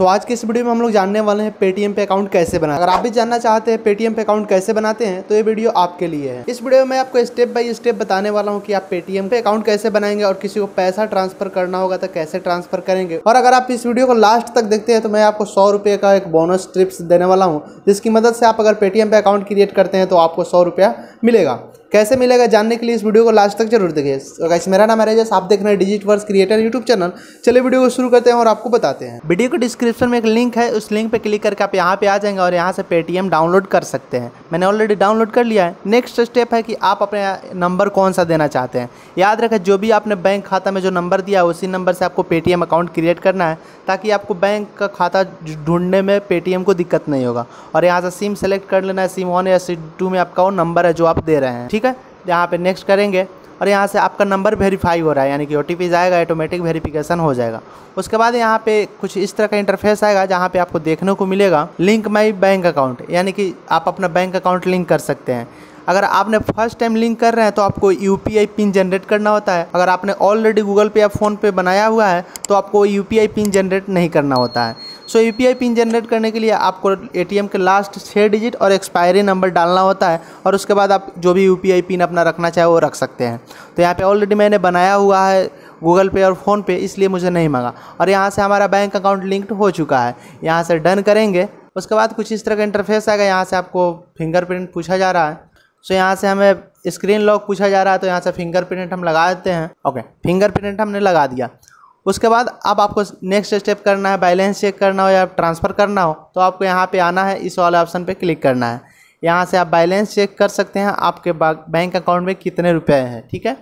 तो आज के इस वीडियो में हम लोग जानने वाले हैं पेटीएम पे अकाउंट कैसे बनाए अगर आप भी जानना चाहते हैं पेटीएम पे अकाउंट कैसे बनाते हैं तो ये वीडियो आपके लिए है इस वीडियो में आपको स्टेप बाय स्टेप बताने वाला हूँ कि आप पेटीएम पे अकाउंट कैसे बनाएंगे और किसी को पैसा ट्रांसफर करना होगा तो कैसे ट्रांसफर करेंगे और अगर आप इस वीडियो को लास्ट तक देखते हैं तो मैं आपको सौ का एक बोनस ट्रिप्स देने वाला हूँ जिसकी मदद से आप अगर पेटीएम पे अकाउंट क्रिएट करते हैं तो आपको सौ मिलेगा कैसे मिलेगा जानने के लिए इस वीडियो को लास्ट तक जरूर देखिए अगर तो मेरा नाम है आप देख रहे हैं digit verse creator YouTube channel चलिए वीडियो को शुरू करते हैं और आपको बताते हैं वीडियो को डिस्क्रिप डिस्क्रिप्शन में एक लिंक है उस लिंक पे क्लिक करके आप यहाँ पे आ जाएंगे और यहाँ से पेटीएम डाउनलोड कर सकते हैं मैंने ऑलरेडी डाउनलोड कर लिया है नेक्स्ट स्टेप है कि आप अपने नंबर कौन सा देना चाहते हैं याद रखें जो भी आपने बैंक खाता में जो नंबर दिया है उसी नंबर से आपको पेटीएम अकाउंट क्रिएट करना है ताकि आपको बैंक का खाता ढूंढने में पेटीएम को दिक्कत नहीं होगा और यहाँ से सिम सेलेक्ट कर लेना है सिम वन या सिम टू में आपका वो नंबर है जो आप दे रहे हैं ठीक है यहाँ पे नेक्स्ट करेंगे और यहाँ से आपका नंबर वेरीफाई हो रहा है यानी कि ओ जाएगा ऑटोमेटिक वेरीफिकेशन हो जाएगा उसके बाद यहाँ पे कुछ इस तरह का इंटरफेस आएगा जहाँ पे आपको देखने को मिलेगा लिंक माई बैंक अकाउंट यानी कि आप अपना बैंक अकाउंट लिंक कर सकते हैं अगर आपने फर्स्ट टाइम लिंक कर रहे हैं तो आपको यू पिन जनरेट करना होता है अगर आपने ऑलरेडी गूगल पे या फ़ोन पे बनाया हुआ है तो आपको यू पिन जनरेट नहीं करना होता है सो यू पिन जनरेट करने के लिए आपको ए के लास्ट छः डिजिट और एक्सपायरी नंबर डालना होता है और उसके बाद आप जो भी यू पिन अपना रखना चाहे वो रख सकते हैं तो यहाँ पर ऑलरेडी मैंने बनाया हुआ है गूगल पे और फ़ोन पे इसलिए मुझे नहीं मांगा और यहाँ से हमारा बैंक अकाउंट लिंक्ड हो चुका है यहाँ से डन करेंगे उसके बाद कुछ इस तरह का इंटरफेस आएगा यहाँ से आपको फिंगरप्रिंट पूछा जा रहा है सो यहाँ से हमें स्क्रीन लॉक पूछा जा रहा है तो यहाँ से फिंगरप्रिंट हम लगा देते हैं ओके फिंगरप्रिंट हमने लगा दिया उसके बाद अब आपको नेक्स्ट स्टेप करना है बैलेंस चेक करना हो या ट्रांसफ़र करना हो तो आपको यहाँ पे आना है इस वाले ऑप्शन पे क्लिक करना है यहाँ से आप बैलेंस चेक कर सकते हैं आपके बैंक अकाउंट में कितने रुपए हैं ठीक है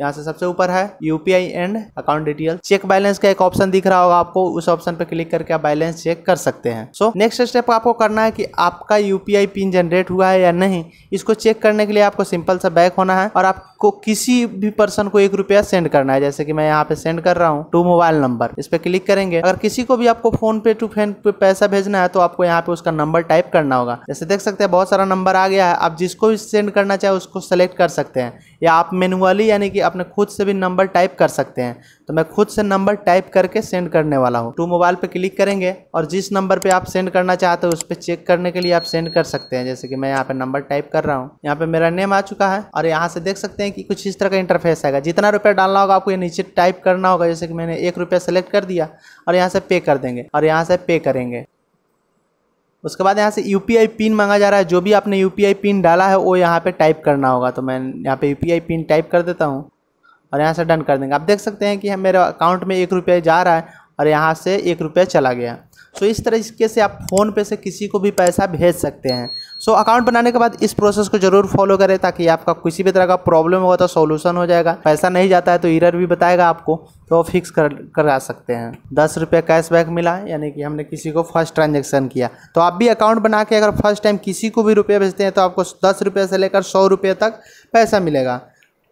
यहाँ से सबसे ऊपर है UPI and account detail check balance का एक ऑप्शन दिख रहा होगा आपको उस ऑप्शन पर क्लिक करके आप बैलेंस चेक कर सकते हैं सो नेक्स्ट स्टेप आपको करना है कि आपका यूपीआई पिन जनरेट हुआ है या नहीं इसको चेक करने के लिए आपको सिंपल सा बैक होना है और आपको किसी भी पर्सन को एक रुपया सेंड करना है जैसे कि मैं यहाँ पे सेंड कर रहा हूँ टू मोबाइल नंबर इस पर क्लिक करेंगे अगर किसी को भी आपको फोन पे टू फेन पे पैसा भेजना है तो आपको यहाँ पे उसका नंबर टाइप करना होगा जैसे देख सकते हैं बहुत सारा नंबर आ गया है आप जिसको भी सेंड करना चाहे उसको सेलेक्ट कर सकते हैं या आप मैनुअली यानी कि अपने खुद से भी नंबर टाइप कर सकते हैं तो मैं खुद से नंबर टाइप करके सेंड करने वाला हूँ टू मोबाइल पर क्लिक करेंगे और जिस नंबर पर आप सेंड करना चाहते हो उस पर चेक करने के लिए आप सेंड कर सकते हैं जैसे कि मैं यहाँ पर नंबर टाइप कर रहा हूँ यहाँ पर मेरा नेम आ चुका है और यहाँ से देख सकते हैं कि कुछ इस तरह का इंटरफेस आएगा जितना रुपया डालना होगा आपको ये नीचे टाइप करना होगा जैसे कि मैंने एक रुपया सेलेक्ट कर दिया और यहाँ से पे कर देंगे और यहाँ से पे करेंगे उसके बाद यहाँ से यू पिन मांगा जा रहा है जो भी आपने यू पिन डाला है वो यहाँ पर टाइप करना होगा तो मैं यहाँ पर यू पिन टाइप कर देता हूँ और यहाँ से डन कर देंगे आप देख सकते हैं कि मेरे अकाउंट में एक रुपया जा रहा है और यहाँ से एक रुपया चला गया सो इस तरीके से आप फ़ोन पे से किसी को भी पैसा भेज सकते हैं सो अकाउंट बनाने के बाद इस प्रोसेस को जरूर फॉलो करें ताकि आपका किसी भी तरह का प्रॉब्लम होगा तो सोल्यूशन हो जाएगा पैसा नहीं जाता है तो इरर भी बताएगा आपको तो फिक्स कर करा सकते हैं दस रुपये कैशबैक मिला यानी कि हमने किसी को फर्स्ट ट्रांजेक्शन किया तो आप भी अकाउंट बना के अगर फर्स्ट टाइम किसी को भी रुपये भेजते हैं तो आपको दस रुपये से लेकर सौ रुपये तक पैसा मिलेगा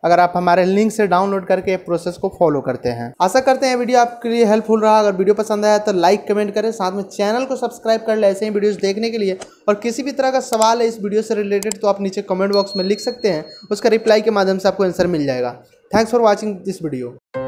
अगर आप हमारे लिंक से डाउनलोड करके प्रोसेस को फॉलो करते हैं आशा करते हैं वीडियो आपके लिए हेल्पफुल रहा अगर वीडियो पसंद आया तो लाइक कमेंट करें साथ में चैनल को सब्सक्राइब कर ले ऐसे ही वीडियोज़ देखने के लिए और किसी भी तरह का सवाल है इस वीडियो से रिलेटेड तो आप नीचे कमेंट बॉक्स में लिख सकते हैं उसका रिप्लाई के माध्यम से आपको आंसर मिल जाएगा thanks for watching this video